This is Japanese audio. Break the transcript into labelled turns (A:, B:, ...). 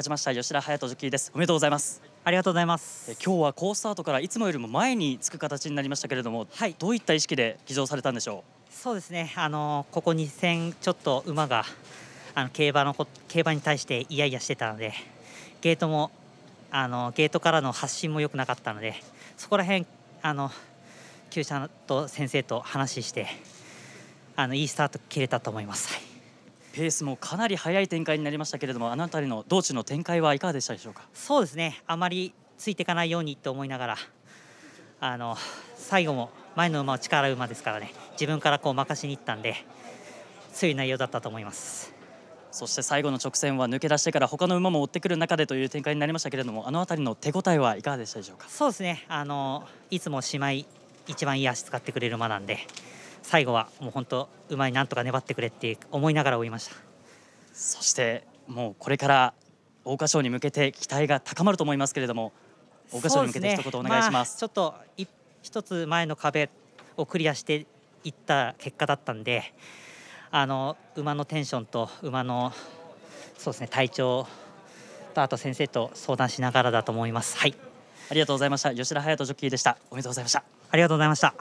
A: 勝ちました吉田隼人ジョッキーですおめでとうございますありがとうございますえ今日は好スタートからいつもよりも前に着く形になりましたけれども、はい、どういった意識で騎乗されたんでしょうそうですねあのここ2戦ちょっと馬があの競馬の競馬に対してイヤイヤしてたのでゲートもあのゲートからの発信も良くなかったのでそこら辺あの厩舎と先生と話してあのいいスタート切れたと思います。はいペースもかなり速い展開になりましたけれどもあの辺りの道中の展開はいかがでしたでしょうかそうですねあまりついていかないようにと思いながらあの最後も前の馬は力馬ですからね自分からこう任しにいったんで強い内容だったと思いますそして最後の直線は抜け出してから他の馬も追ってくる中でという展開になりましたけれどもあの辺りの手応えはいかがでしたでしょうかそうですねあのいつも姉妹一番いい足使ってくれる馬なんで最後はもう本当うまいなんとか粘ってくれって思いながら追いましたそしてもうこれから桜花賞に向けて期待が高まると思いますけれども桜花賞に向けて一言お願いします、ねまあ、ちょっと一つ前の壁をクリアしていった結果だったんであの馬のテンションと馬のそうですね体調とあと先生と相談しながらだと思いますはいありがとうございました吉田隼人ジョッキーでしたおめでとうございましたありがとうございました